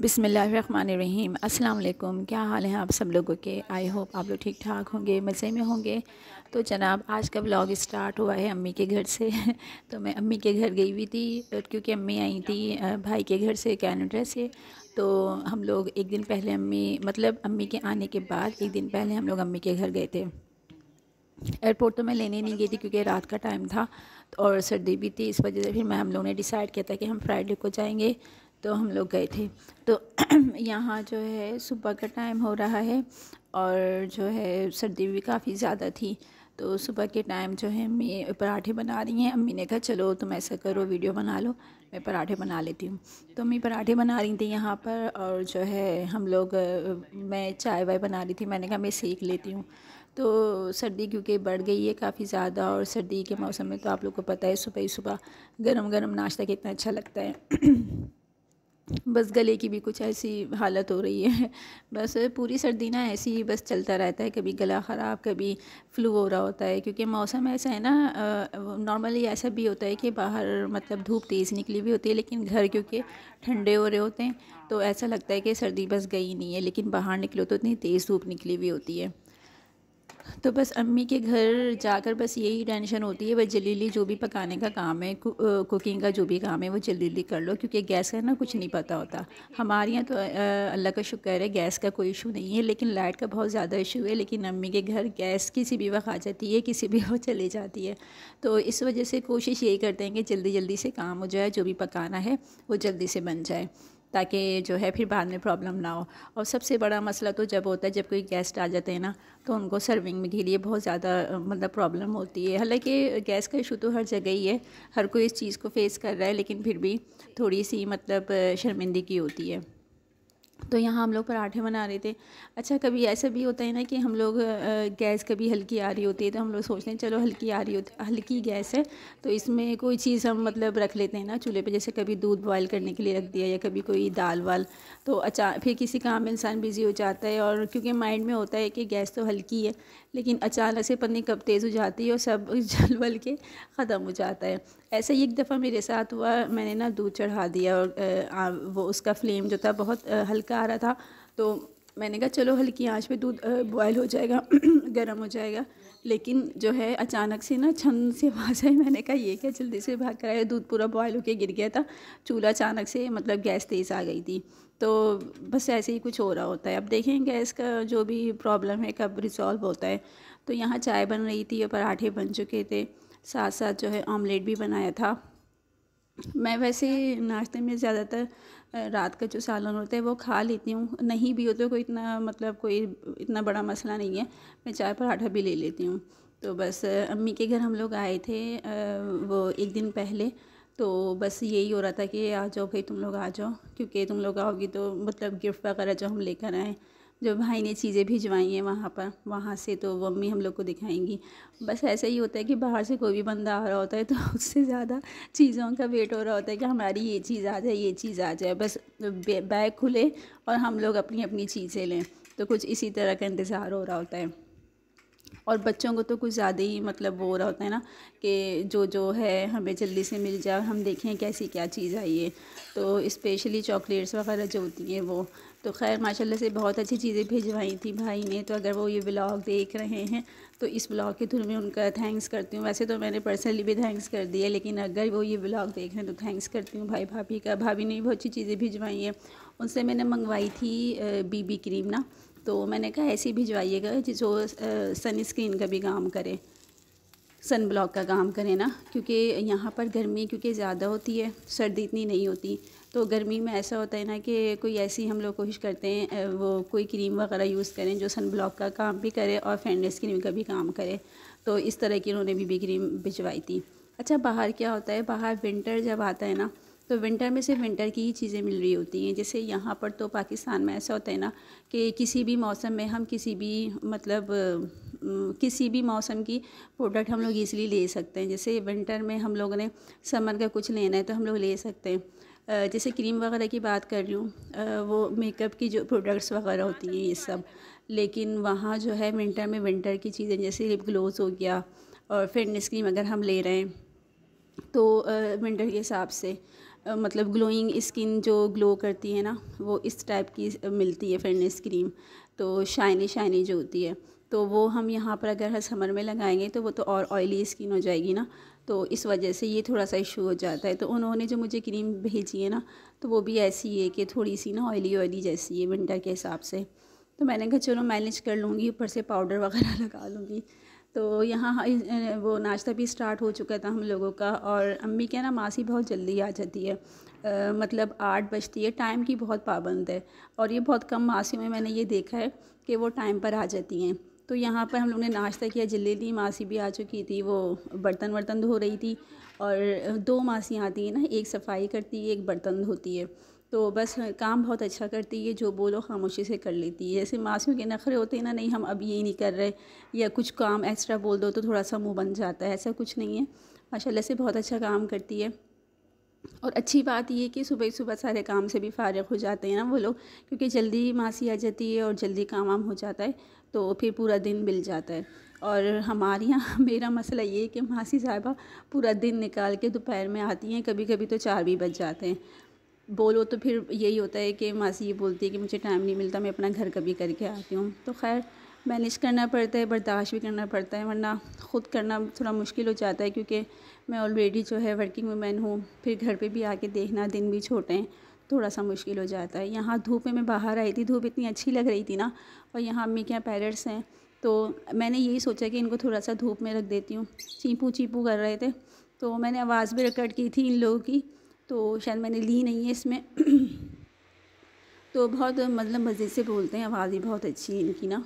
बिसमीम अल्लाम क्या हाल है आप सब लोगों के आई होप आप लोग ठीक ठाक होंगे मज़े में होंगे तो जनाब आज का ब्लॉग स्टार्ट हुआ है अम्मी के घर से तो मैं अम्मी के घर गई हुई थी क्योंकि अम्मी आई थी भाई के घर से कैनेडा से तो हम लोग एक दिन पहले अम्मी मतलब अम्मी के आने के बाद एक दिन पहले हम लोग अम्मी के घर गए थे एयरपोर्ट तो मैं लेने नहीं गई थी क्योंकि रात का टाइम था और सर्दी भी थी इस वजह से फिर मैं हम लोगों ने डिसाइड किया था कि हम फ्राइडे को जाएंगे तो हम लोग गए थे तो यहाँ जो है सुबह का टाइम हो रहा है और जो है सर्दी भी काफ़ी ज़्यादा थी तो सुबह के टाइम जो है मैं पराठे बना रही हैं अम्मी ने कहा चलो तुम ऐसा करो वीडियो बना लो मैं पराठे बना लेती हूँ तो अम्मी पराठे बना रही थी यहाँ पर और जो है हम लोग मैं चाय वाय बना रही थी मैंने कहा मैं सीख लेती हूँ तो सर्दी क्योंकि बढ़ गई है काफ़ी ज़्यादा और सर्दी के मौसम में तो आप लोग को पता है सुबह ही सुबह गर्म गर्म नाश्ता कितना अच्छा लगता है बस गले की भी कुछ ऐसी हालत हो रही है बस पूरी सर्दी ना ऐसी ही बस चलता रहता है कभी गला ख़राब कभी फ्लू हो रहा होता है क्योंकि मौसम ऐसा है ना नॉर्मली ऐसा भी होता है कि बाहर मतलब धूप तेज़ निकली भी होती है लेकिन घर क्योंकि ठंडे हो रहे होते हैं तो ऐसा लगता है कि सर्दी बस गई नहीं है लेकिन बाहर निकलो तो इतनी तेज़ धूप निकली हुई होती है तो बस अम्मी के घर जाकर बस यही टेंशन होती है बस जलीली जो भी पकाने का काम है कु, कुकिंग का जो भी काम है वो जलीली कर लो क्योंकि गैस का ना कुछ नहीं पता होता हमारे यहाँ तो अल्लाह का शुक्र है गैस का कोई इशू नहीं है लेकिन लाइट का बहुत ज़्यादा इशू है लेकिन अम्मी के घर गैस किसी भी वक्त आ जाती है किसी भी वक्त चली जाती है तो इस वजह से कोशिश यही करते हैं कि जल्दी जल्दी से काम हो जाए जो भी पकाना है वो जल्दी से बन जाए ताकि जो है फिर बाद में प्रॉब्लम ना हो और सबसे बड़ा मसला तो जब होता है जब कोई गेस्ट आ जाते हैं ना तो उनको सर्विंग में के लिए बहुत ज़्यादा मतलब प्रॉब्लम होती है हालांकि गैस का इशू तो हर जगह ही है हर कोई इस चीज़ को फेस कर रहा है लेकिन फिर भी थोड़ी सी मतलब शर्मिंदगी होती है तो यहाँ हम लोग पराठे बना रहे थे अच्छा कभी ऐसा भी होता है ना कि हम लोग गैस कभी हल्की आ रही होती है तो हम लोग सोचते हैं चलो हल्की आ रही होती हल्की गैस है तो इसमें कोई चीज़ हम मतलब रख लेते हैं ना चूल्हे पे जैसे कभी दूध बॉयल करने के लिए रख दिया या कभी कोई दाल वाल तो अचा फिर किसी काम में इंसान बिज़ी हो जाता है और क्योंकि माइंड में होता है कि गैस तो हल्की है लेकिन अचानक से पन्नी कब तेज़ हो जाती है और सब जल बल के ख़त्म हो जाता है ऐसा ही एक दफ़ा मेरे साथ हुआ मैंने ना दूध चढ़ा दिया और आ, वो उसका फ्लेम जो था बहुत हल्का आ रहा था तो मैंने कहा चलो हल्की आंच पे दूध बॉयल हो जाएगा गर्म हो जाएगा लेकिन जो है अचानक से ना छन से आवाज़ आई मैंने कहा ये क्या जल्दी से भाग कर आया दूध पूरा बॉयल होके गिर गया था चूल्हा अचानक से मतलब गैस तेज़ आ गई थी तो बस ऐसे ही कुछ हो रहा होता है अब देखें गैस का जो भी प्रॉब्लम है कब रिसॉल्व होता है तो यहाँ चाय बन रही थी और पराठे बन चुके थे साथ साथ जो है ऑमलेट भी बनाया था मैं वैसे नाश्ते में ज़्यादातर रात का जो सालन होता है वो खा लेती हूँ नहीं भी हो तो कोई इतना मतलब कोई इतना बड़ा मसला नहीं है मैं चाय पराठा भी ले लेती हूँ तो बस अम्मी के घर हम लोग आए थे वो एक दिन पहले तो बस यही हो रहा था कि आ जाओ भाई तुम लोग आ जाओ क्योंकि तुम लोग आओगी तो मतलब गिफ्ट वगैरह जो हम लेकर आएँ जो भाई ने चीज़ें भिजवाई हैं वहाँ पर वहाँ से तो मम्मी हम लोग को दिखाएंगी बस ऐसा ही होता है कि बाहर से कोई भी बंदा आ रहा होता है तो उससे ज़्यादा चीज़ों का वेट हो रहा होता है कि हमारी ये चीज़ आ जाए ये चीज़ आ जाए बस बैग खुले और हम लोग अपनी अपनी चीज़ें लें तो कुछ इसी तरह का इंतज़ार हो रहा होता है और बच्चों को तो कुछ ज़्यादा ही मतलब वो हो रहा होता है ना कि जो जो है हमें जल्दी से मिल जाए हम देखें कैसी क्या चीज़ आई है तो इस्पेशली चॉकलेट्स वगैरह जो होती हैं वो तो खैर माशाल्लाह से बहुत अच्छी चीज़ें भिजवाई थी भाई ने तो अगर वो ये ब्लॉग देख रहे हैं तो इस ब्लॉग के थ्रू मैं उनका थैंक्स करती हूँ वैसे तो मैंने पर्सनली भी थैंक्स कर दिया लेकिन अगर वो ये ब्लॉग देख रहे हैं तो थैंक्स करती हूँ भाई भाभी का भाभी ने बहुत अच्छी चीज़ें भिजवाई हैं उनसे मैंने मंगवाई थी बीबी क्रीम ना तो मैंने कहा ऐसी भिजवाइएगा जो सनस्क्रीन का भी काम करे सन ब्लॉक का काम करें ना क्योंकि यहाँ पर गर्मी क्योंकि ज़्यादा होती है सर्दी इतनी नहीं होती तो गर्मी में ऐसा होता है ना कि कोई ऐसी हम लोग कोशिश करते हैं वो कोई क्रीम वगैरह यूज़ करें जो सन ब्लॉक का काम भी करे और फेंडनेस क्रीम का भी काम करे तो इस तरह की उन्होंने बीबी क्रीम भिजवाई थी अच्छा बाहर क्या होता है बाहर विंटर जब आता है ना तो विंटर में सिर्फ विंटर की ही चीज़ें मिल रही होती हैं जैसे यहाँ पर तो पाकिस्तान में ऐसा होता है ना कि किसी भी मौसम में हम किसी भी मतलब किसी भी मौसम की प्रोडक्ट हम लोग ईज़िली ले सकते हैं जैसे विंटर में हम लोगों ने समर का कुछ लेना है तो हम लोग ले सकते हैं जैसे क्रीम वगैरह की बात कर रही हूँ वो मेकअप की जो प्रोडक्ट्स वगैरह होती हैं ये सब लेकिन वहाँ जो है विंटर में विंटर की चीज़ें जैसे लिप ग्लोस हो गया और फिटनेस क्रीम अगर हम ले रहे हैं तो विंटर के हिसाब से मतलब ग्लोइंग स्किन जो ग्लो करती है ना वो इस टाइप की मिलती है फेयरनेस क्रीम तो शाइनी शाइनी जो होती है तो वो हम यहाँ पर अगर हर समर में लगाएंगे तो वो तो और ऑयली स्किन हो जाएगी ना तो इस वजह से ये थोड़ा सा इशू हो जाता है तो उन्होंने जो मुझे क्रीम भेजी है ना तो वो भी ऐसी है कि थोड़ी सी ना ऑयली ऑयली जैसी है विंटर के हिसाब से तो मैंने कहा चलो मैनेज कर लूँगी ऊपर से पाउडर वगैरह लगा लूँगी तो यहाँ हाँ, वो नाश्ता भी स्टार्ट हो चुका था हम लोगों का और अम्मी के ना मासी बहुत जल्दी आ जाती है आ, मतलब आठ बजती है टाइम की बहुत पाबंद है और ये बहुत कम मासी में मैंने ये देखा है कि वो टाइम पर आ जाती हैं तो यहाँ पर हम लोग ने नाश्ता किया थी मासी भी आ चुकी थी वो बर्तन वर्तन धो रही थी और दो मासियाँ आती हैं ना एक सफाई करती है एक बर्तन धोती है तो बस काम बहुत अच्छा करती है जो बोलो खामोशी से कर लेती है जैसे मासूम के नखरे होते हैं ना नहीं हम अब ये नहीं कर रहे या कुछ काम एक्स्ट्रा बोल दो तो थोड़ा सा मुँह बन जाता है ऐसा कुछ नहीं है माशाला से बहुत अच्छा काम करती है और अच्छी बात ये कि सुबह सुबह सारे काम से भी फारग हो जाते हैं ना वो लोग क्योंकि जल्दी मासी आ जाती है और जल्दी काम वाम हो जाता है तो फिर पूरा दिन मिल जाता है और हमारे यहाँ मेरा मसला ये है कि मासी साहिबा पूरा दिन निकाल के दोपहर में आती हैं कभी कभी तो चार भी बज जाते हैं बोलो तो फिर यही होता है कि मासी ये बोलती है कि मुझे टाइम नहीं मिलता मैं अपना घर कभी करके आती हूँ तो खैर मैनेज करना पड़ता है बर्दाश्त भी करना पड़ता है वरना ख़ुद करना थोड़ा मुश्किल हो जाता है क्योंकि मैं ऑलरेडी जो है वर्किंग वूमेन हूँ फिर घर पे भी आके देखना दिन भी छोटे हैं थोड़ा सा मुश्किल हो जाता है यहाँ धूप में मैं बाहर आई थी धूप इतनी अच्छी लग रही थी ना और यहाँ अम्मी के यहाँ हैं तो मैंने यही सोचा कि इनको थोड़ा सा धूप में रख देती हूँ चीपू चीपू कर रहे थे तो मैंने आवाज़ भी रिकॉर्ड की थी इन लोगों की तो शायद मैंने ली नहीं है इसमें तो बहुत मतलब मज़े से बोलते हैं आवाज़ भी बहुत अच्छी है इनकी ना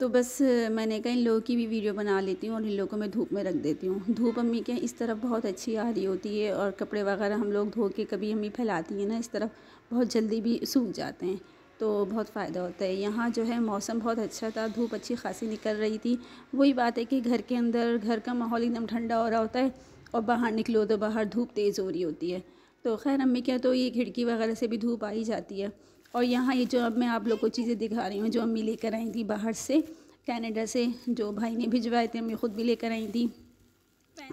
तो बस मैंने कहा इन लोगों की भी वीडियो बना लेती हूँ और इन लोगों को मैं धूप में रख देती हूँ धूप अम्मी के इस तरफ बहुत अच्छी आ रही होती है और कपड़े वगैरह हम लोग धो के कभी अम्मी फैलाती है ना इस तरफ बहुत जल्दी भी सूख जाते हैं तो बहुत फ़ायदा होता है यहाँ जो है मौसम बहुत अच्छा था धूप अच्छी खासी निकल रही थी वही बात है कि घर के अंदर घर का माहौल एकदम ठंडा हो रहा होता है और बाहर निकलो तो बाहर धूप तेज़ हो रही होती है तो खैर अम्मी क्या तो ये खिड़की वगैरह से भी धूप आ ही जाती है और यहाँ ये जो अब मैं आप लोग को चीज़ें दिखा रही हूँ जो अम्मी लेकर आई थी बाहर से कैनेडा से जो भाई ने भिजवाए थे अम्मी ख़ुद भी लेकर आई थी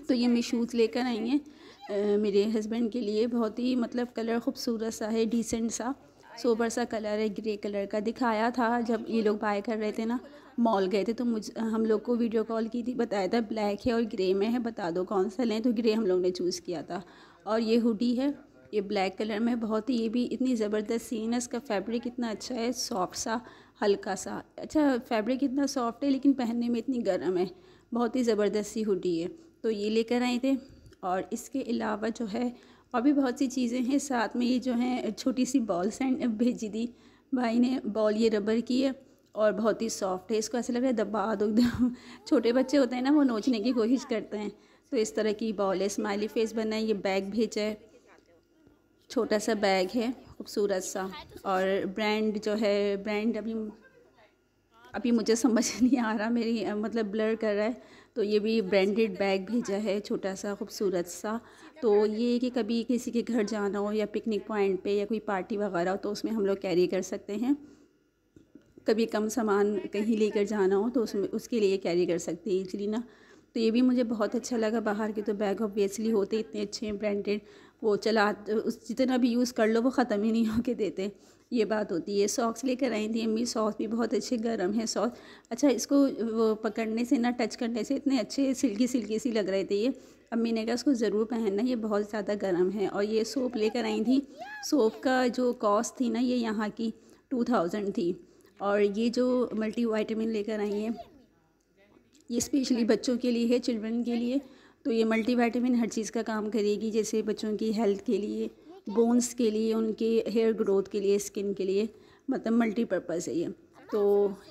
तो ये मैं शूज़ लेकर आई हैं मेरे हस्बैंड के लिए बहुत ही मतलब कलर खूबसूरत सा है डिसेंट सा सोबर सा कलर है ग्रे कलर का दिखाया था जब ये लोग बाय कर रहे थे ना मॉल गए थे तो मुझ हम लोग को वीडियो कॉल की थी बताया था ब्लैक है और ग्रे में है बता दो कौन सा लें तो ग्रे हम लोग ने चूज़ किया था और ये हुडी है ये ब्लैक कलर में बहुत ही ये भी इतनी ज़बरदस्त सीन है इसका फैब्रिक इतना अच्छा है सॉफ्ट सा हल्का सा अच्छा फैब्रिक इतना सॉफ्ट है लेकिन पहनने में इतनी गर्म है बहुत ही ज़बरदस्त सी हुडी है तो ये लेकर आए थे और इसके अलावा जो है और भी बहुत सी चीज़ें हैं साथ में ये जो है छोटी सी बॉल सेंड भेजी थी भाई ने बॉल ये रबर की है और बहुत ही सॉफ्ट है इसको ऐसे लग रहा है दबा दो एकदम छोटे बच्चे होते हैं ना वो नोचने की कोशिश करते हैं तो इस तरह की बॉल है स्माइली फेस बना है ये बैग भेजा है छोटा सा बैग है खूबसूरत सा और ब्रांड जो है ब्रांड अभी अभी मुझे समझ नहीं आ रहा मेरी मतलब ब्लर कर रहा है तो ये भी ब्रांडेड बैग भेजा है छोटा सा खूबसूरत सा तो ये कि कभी किसी के घर जाना हो या पिकनिक पॉइंट पे या कोई पार्टी वगैरह हो तो उसमें हम लोग कैरी कर सकते हैं कभी कम सामान कहीं लेकर जाना हो तो उसमें उसके लिए कैरी कर सकते हैं इजली ना तो ये भी मुझे बहुत अच्छा लगा बाहर के तो बैग ऑब्वियसली होते इतने अच्छे हैं ब्रांडेड वो चला उस जितना भी यूज़ कर लो वो ख़त्म ही नहीं होके देते ये बात होती है सॉक्स लेकर आई थी अम्मी सॉक्स भी बहुत अच्छे गर्म है सॉक्स अच्छा इसको वो पकड़ने से ना टच करने से इतने अच्छे सिल्की सिल्की सी लग रहे थे ये अम्मी ने कहा उसको ज़रूर पहनना ये बहुत ज़्यादा गर्म है और ये सोप लेकर आई थी सोप का जो कॉस्ट थी ना ये यहाँ की टू थाउजेंड थी और ये जो मल्टी वाइटामिन लेकर आई है ये स्पेशली बच्चों के लिए है चिल्ड्रन के लिए तो ये मल्टी वाइटामिन हर चीज़ का काम करेगी जैसे बच्चों की हेल्थ के लिए बोन्स के लिए उनके हेयर ग्रोथ के लिए स्किन के लिए मतलब मल्टीपर्पज़ है ये तो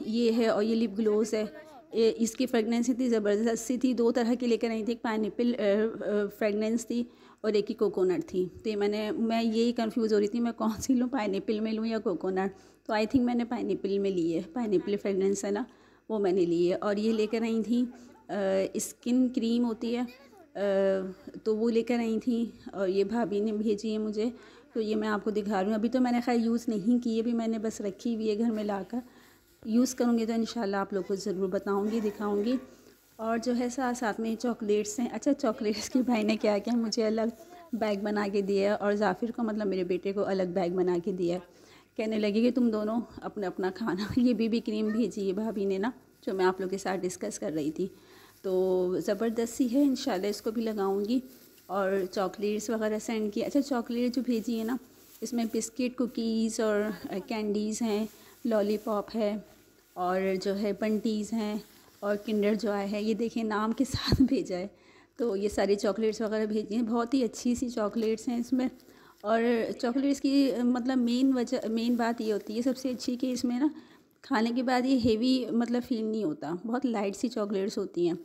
ये है और ये लिप ग्लोस है इसकी फ्रेगनेंस इतनी ज़बरदस्ती थी दो तरह की लेकर आई थी एक पाइन फ्रेगनेंस थी और एक ही कोकोनट थी तो ये मैंने मैं यही कंफ्यूज हो रही थी मैं कौन सी लूँ पाइन में लूँ या कोकोनट तो आई थिंक मैंने पाइन में ली है पाइन हाँ। फ्रेगनेंस है ना वो मैंने ली है और ये लेकर आई थी स्किन क्रीम होती है तो वो लेकर आई थी और ये भाभी ने भेजी है मुझे तो ये मैं आपको दिखा रही हूँ अभी तो मैंने खैर यूज़ नहीं की अभी मैंने बस रखी हुई है घर में लाकर यूज़ करूँगी तो इन आप लोग को ज़रूर बताऊँगी दिखाऊँगी और जो है साथ साथ में चॉकलेट्स हैं अच्छा चॉकलेट्स की भाई ने क्या किया मुझे अलग बैग बना के दिया और जाफिर को मतलब मेरे बेटे को अलग बैग बना के दिया कहने लगे कि तुम दोनों अपना अपना खाना ये बीबी क्रीम भेजी है भाभी ने ना जो मैं आप लोग के साथ डिस्कस कर रही थी तो ज़बरदस्ती है इन इसको भी लगाऊँगी और चॉकलेट्स वगैरह सेंड की अच्छा चॉकलेट जो भेजी है ना इसमें बिस्किट कुकीज़ और कैंडीज़ हैं लॉलीपॉप है और जो है बंटीज़ हैं और किंडर जॉय है ये देखें नाम के साथ भेजा है तो ये सारी चॉकलेट्स वगैरह भेजी हैं बहुत ही अच्छी सी चॉकलेट्स हैं इसमें और चॉकलेट्स की मतलब मेन वजह मेन बात ये होती है सबसे अच्छी कि इसमें ना खाने के बाद ये हेवी मतलब फील नहीं होता बहुत लाइट सी चॉकलेट्स होती हैं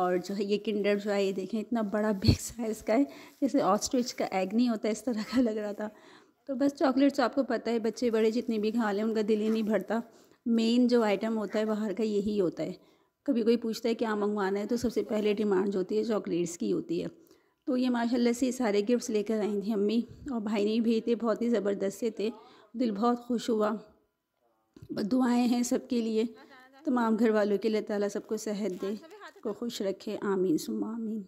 और जो है ये किंडर जो है ये देखें इतना बड़ा बिग साइज़ का है जैसे ऑस्ट्रिच का एग नहीं होता इस तरह का लग रहा था तो बस चॉकलेट्स तो आपको पता है बच्चे बड़े जितने भी खा लें उनका दिल ही नहीं भरता मेन जो आइटम होता है बाहर का यही होता है कभी कोई पूछता है क्या मंगवाना है तो सबसे पहले डिमांड जो होती है चॉकलेट्स की होती है तो ये माशाल्लाह से सारे गिफ्ट्स लेकर आई थी अम्मी और भाई ने भी भेजे बहुत ही ज़बरदस्त से थे दिल बहुत खुश हुआ दुआएं हैं सबके लिए तमाम घर वालों के लिए ताला सबको सेहत दे को खुश रखे आमीन सुमा आमीन